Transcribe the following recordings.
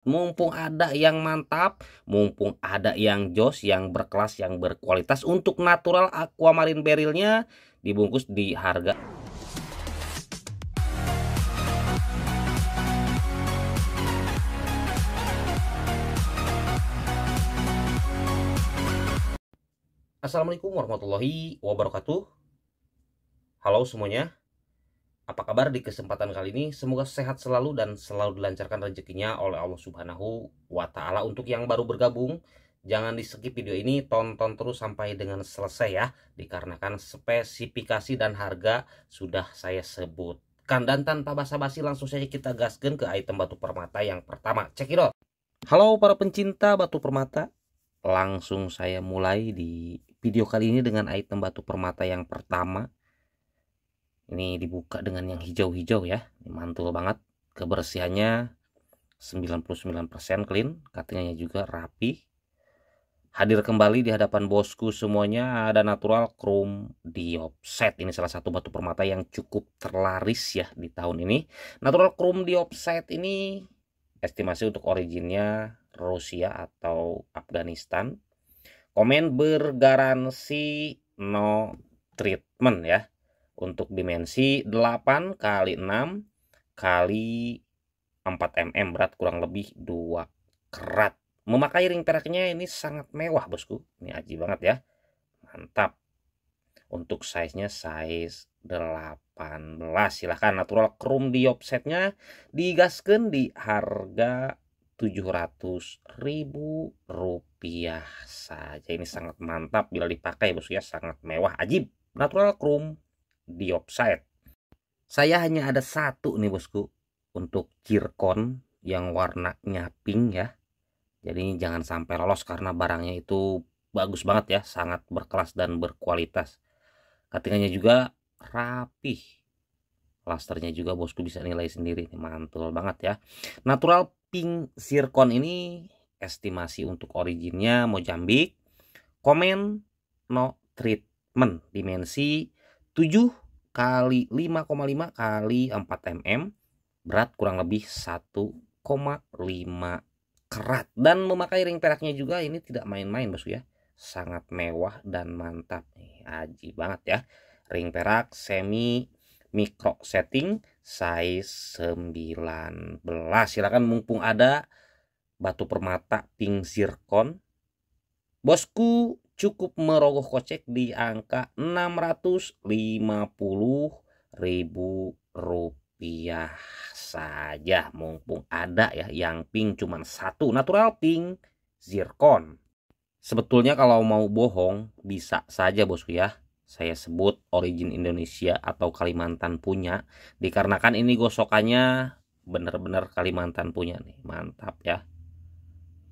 Mumpung ada yang mantap, mumpung ada yang jos, yang berkelas, yang berkualitas untuk natural aquamarine berilnya dibungkus di harga Assalamualaikum warahmatullahi wabarakatuh Halo semuanya apa kabar di kesempatan kali ini? Semoga sehat selalu dan selalu dilancarkan rezekinya oleh Allah Subhanahu wa taala. Untuk yang baru bergabung, jangan di skip video ini, tonton terus sampai dengan selesai ya, dikarenakan spesifikasi dan harga sudah saya sebutkan. Dan tanpa basa-basi langsung saja kita gaskan ke item batu permata yang pertama. Cekidot. Halo para pencinta batu permata. Langsung saya mulai di video kali ini dengan item batu permata yang pertama ini dibuka dengan yang hijau-hijau ya mantul banget kebersihannya 99% clean katanya juga rapi hadir kembali di hadapan bosku semuanya ada natural chrome diopset ini salah satu batu permata yang cukup terlaris ya di tahun ini natural chrome diopset ini estimasi untuk originnya Rusia atau Afghanistan komen bergaransi no treatment ya untuk dimensi 8 kali 6 kali 4 mm berat kurang lebih 2 kerat. Memakai ring peraknya ini sangat mewah bosku. Ini aji banget ya. Mantap. Untuk size-nya size 18. Silahkan natural chrome di offsetnya digaskan di harga 700 ribu rupiah saja. Ini sangat mantap bila dipakai bosku ya. Sangat mewah. Ajib. Natural chrome dioxide. Saya hanya ada satu nih bosku untuk cirkon yang warnanya pink ya. Jadi jangan sampai lolos karena barangnya itu bagus banget ya, sangat berkelas dan berkualitas. Katingannya juga rapih. Lasternya juga bosku bisa nilai sendiri, mantul banget ya. Natural pink zircon ini estimasi untuk originnya Mojambik. Komen no treatment dimensi 7 kali 5,5 kali 4 mm berat kurang lebih 1,5 kerat dan memakai ring peraknya juga ini tidak main-main bosku ya sangat mewah dan mantap nih aji banget ya ring perak semi micro setting size 19 silakan mumpung ada batu permata pink zircon bosku cukup merogoh kocek di angka 650 ribu rupiah saja mumpung ada ya yang pink cuma satu natural pink zircon sebetulnya kalau mau bohong bisa saja bosku ya saya sebut origin Indonesia atau Kalimantan punya dikarenakan ini gosokannya bener-bener Kalimantan punya nih mantap ya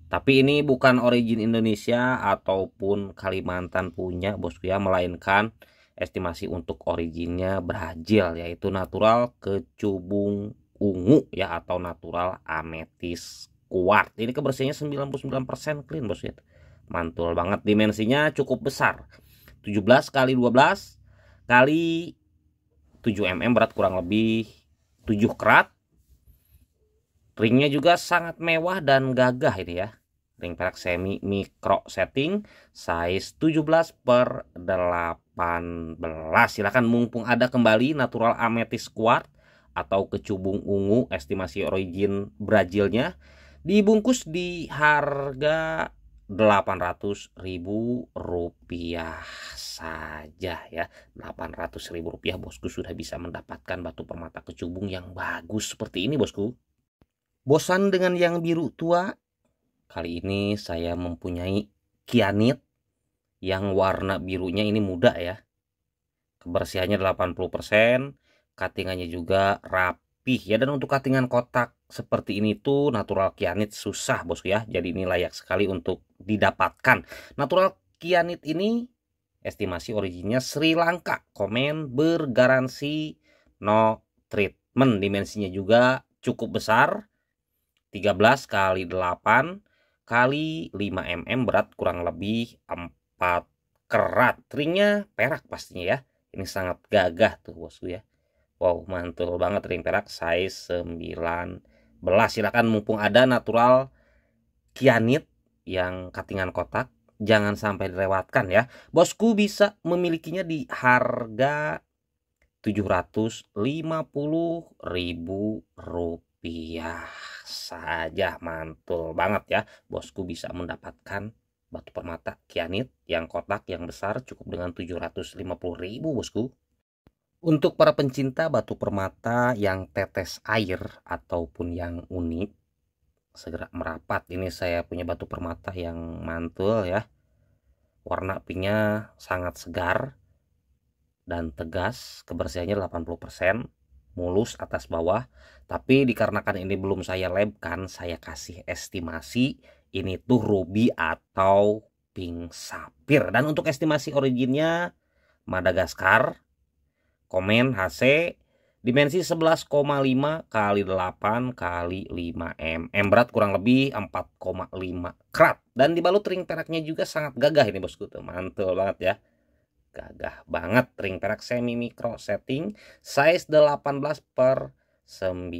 tapi ini bukan origin Indonesia ataupun Kalimantan punya bosku ya, melainkan estimasi untuk originnya Brazil yaitu natural kecubung ungu ya atau natural ametis kuat. Ini kebersihannya 99% clean bosku ya. Mantul banget dimensinya cukup besar. 17 kali 12 kali 7 mm berat kurang lebih 7 kerat. Ringnya juga sangat mewah dan gagah ini ya ring perak semi mikro setting size 17 per 18 silahkan mumpung ada kembali natural amethyst quartz atau kecubung ungu estimasi origin Brazilnya dibungkus di harga 800 ribu rupiah saja ya 800 ribu rupiah bosku sudah bisa mendapatkan batu permata kecubung yang bagus seperti ini bosku bosan dengan yang biru tua Kali ini saya mempunyai kianit yang warna birunya ini muda ya. Kebersihannya 80%, katingannya juga rapih ya. Dan untuk katingan kotak seperti ini tuh natural kianit susah bosku ya. Jadi ini layak sekali untuk didapatkan. Natural kianit ini estimasi originnya Sri Lanka. Komen bergaransi no treatment. Dimensinya juga cukup besar. 13 kali 8 kali 5 mm berat kurang lebih 4 kerat. Ringnya perak pastinya ya. Ini sangat gagah tuh bosku ya. Wow mantul banget ring perak size 19. Silakan mumpung ada natural kianit yang katingan kotak. Jangan sampai dilewatkan ya. Bosku bisa memilikinya di harga 750 ribu rupiah saja mantul banget ya bosku bisa mendapatkan batu permata kianit yang kotak yang besar cukup dengan 750.000 ribu bosku untuk para pencinta batu permata yang tetes air ataupun yang unik segera merapat ini saya punya batu permata yang mantul ya warna pinknya sangat segar dan tegas kebersihannya 80% mulus atas bawah tapi dikarenakan ini belum saya labkan saya kasih estimasi ini tuh ruby atau pink sapir dan untuk estimasi originnya Madagaskar komen HC dimensi 11,5 kali 8 kali 5 mm berat kurang lebih 4,5 krat dan dibalut ring peraknya juga sangat gagah ini bosku tuh mantul banget ya gagah banget ring perak semi mikro setting size 18 per 19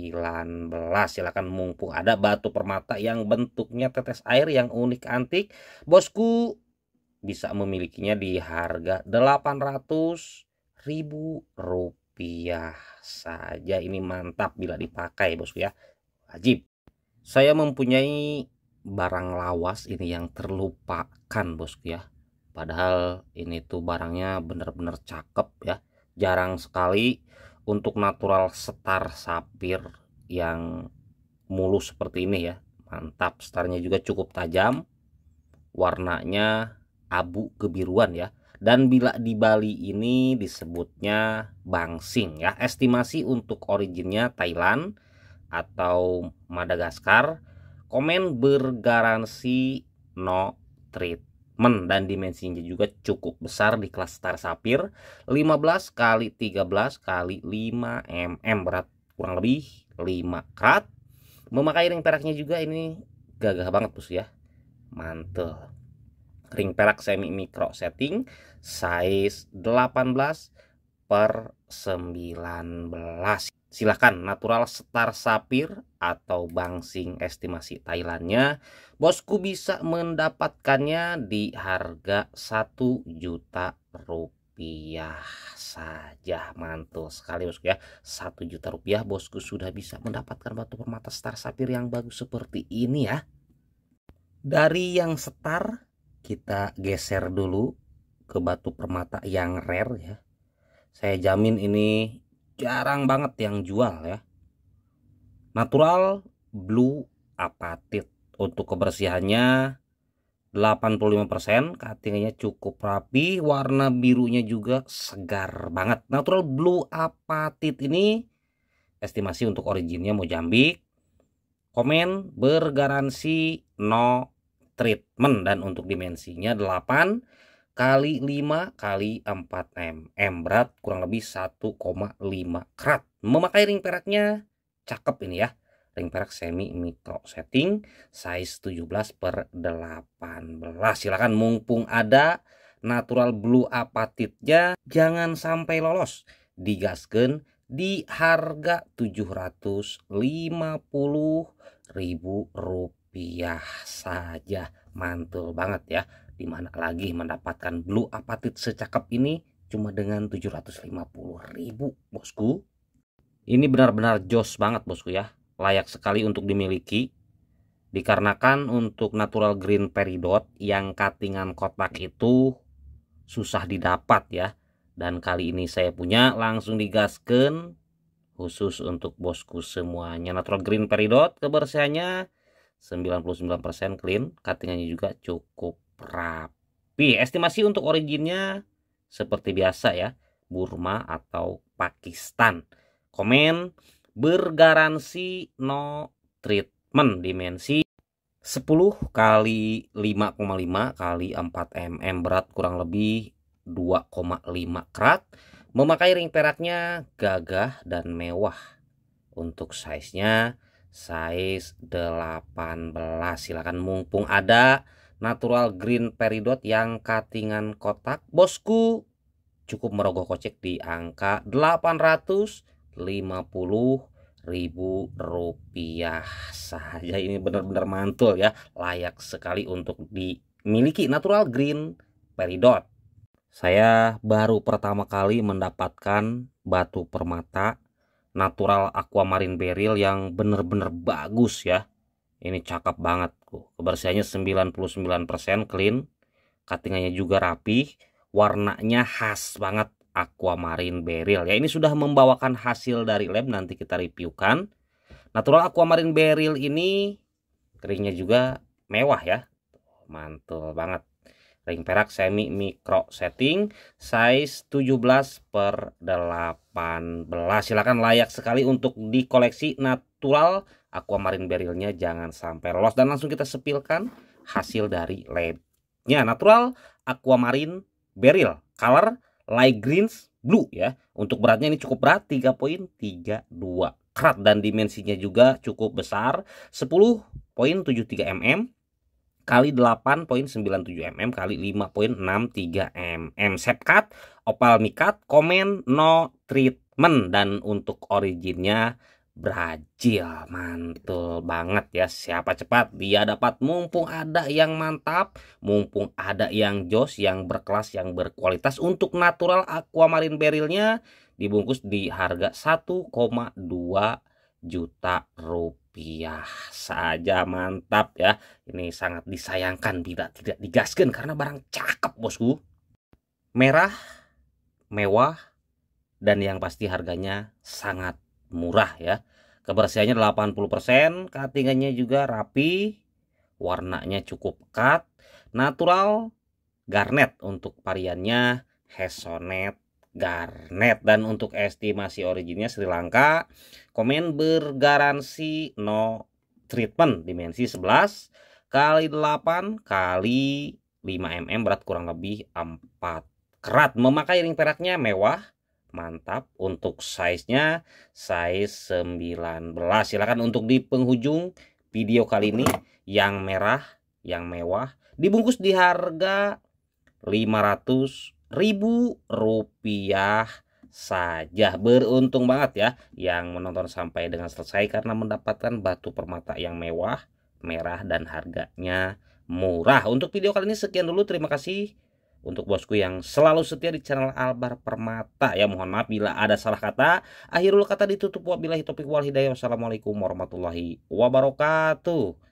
silakan mumpung ada batu permata yang bentuknya tetes air yang unik antik bosku bisa memilikinya di harga 800 ribu rupiah saja ini mantap bila dipakai bosku ya wajib saya mempunyai barang lawas ini yang terlupakan bosku ya padahal ini tuh barangnya bener-bener cakep ya jarang sekali untuk natural star sapir yang mulus seperti ini ya mantap starnya juga cukup tajam warnanya abu kebiruan ya dan bila di Bali ini disebutnya bangsing ya estimasi untuk originnya Thailand atau Madagaskar komen bergaransi no treat men dan dimensinya juga cukup besar di kelas Star sapir 15 kali 13 kali 5 mm berat kurang lebih 5 karat memakai ring peraknya juga ini gagah banget bos ya mantel ring perak semi mikro setting size 18 per 19 Silahkan natural star sapir atau bangsing estimasi Thailandnya bosku bisa mendapatkannya di harga 1 juta rupiah saja mantul sekali bosku ya 1 juta rupiah bosku sudah bisa mendapatkan batu permata star sapir yang bagus seperti ini ya dari yang star kita geser dulu ke batu permata yang rare ya saya jamin ini jarang banget yang jual ya. Natural Blue Apatit. Untuk kebersihannya 85% cuttingnya cukup rapi, warna birunya juga segar banget. Natural Blue Apatit ini estimasi untuk originnya mau Mojambik. Komen bergaransi no treatment dan untuk dimensinya 8 kali 5 kali 4 mm. M berat kurang lebih 1,5 krat. Memakai ring peraknya cakep ini ya. Ring perak semi mikro setting size 17 per 18. Silahkan mumpung ada natural blue apatitnya jangan sampai lolos. Digaskan di harga 750 ribu rupiah saja. Mantul banget ya di mana lagi mendapatkan blue apatit secakap ini cuma dengan 750 ribu bosku. Ini benar-benar jos banget bosku ya. Layak sekali untuk dimiliki. Dikarenakan untuk natural green peridot yang katingan kotak itu susah didapat ya. Dan kali ini saya punya langsung digaskan khusus untuk bosku semuanya. Natural green peridot kebersihannya 99% clean, Cuttingannya juga cukup Rapi. Estimasi untuk originnya seperti biasa ya, Burma atau Pakistan. Komen bergaransi no treatment dimensi 10 kali 5,5 kali 4 mm berat kurang lebih 2,5 krat. Memakai ring peraknya gagah dan mewah. Untuk size-nya size 18. Silakan mumpung ada natural green peridot yang katingan kotak bosku cukup merogoh kocek di angka 850 ribu rupiah saja ini benar-benar mantul ya layak sekali untuk dimiliki natural green peridot saya baru pertama kali mendapatkan batu permata natural aquamarine beryl yang benar-benar bagus ya ini cakep banget kebersihannya 99% clean cuttingannya juga rapi warnanya khas banget aquamarine beryl ya ini sudah membawakan hasil dari lab nanti kita reviewkan natural aquamarine beryl ini keringnya juga mewah ya mantul banget ring perak semi mikro setting size 17 per 18 silakan layak sekali untuk dikoleksi natural aquamarine berilnya jangan sampai lolos dan langsung kita sepilkan hasil dari lednya natural aquamarine beril color light greens blue ya untuk beratnya ini cukup berat poin 3.32 karat dan dimensinya juga cukup besar poin 10.73 mm kali 8.97 mm kali 5.63 mm cut opal mikat komen no treatment dan untuk originnya Brazil mantul banget ya siapa cepat dia dapat mumpung ada yang mantap mumpung ada yang jos yang berkelas yang berkualitas untuk natural aquamarine berilnya dibungkus di harga 1,2 juta rupiah rupiah saja mantap ya ini sangat disayangkan bila tidak digaskan karena barang cakep bosku merah mewah dan yang pasti harganya sangat murah ya kebersihannya 80% katingannya juga rapi warnanya cukup pekat natural garnet untuk variannya hesonet Garnet dan untuk estimasi originnya Sri Lanka komen bergaransi no treatment dimensi 11 kali 8 kali 5 mm berat kurang lebih 4 kerat memakai ring peraknya mewah mantap untuk size-nya size 19 silakan untuk di penghujung video kali ini yang merah yang mewah dibungkus di harga 500 ribu rupiah saja beruntung banget ya yang menonton sampai dengan selesai karena mendapatkan batu permata yang mewah merah dan harganya murah untuk video kali ini sekian dulu terima kasih untuk bosku yang selalu setia di channel Albar Permata ya mohon maaf bila ada salah kata akhirul kata ditutup wabillahi topik wal hidayah wassalamualaikum warahmatullahi wabarakatuh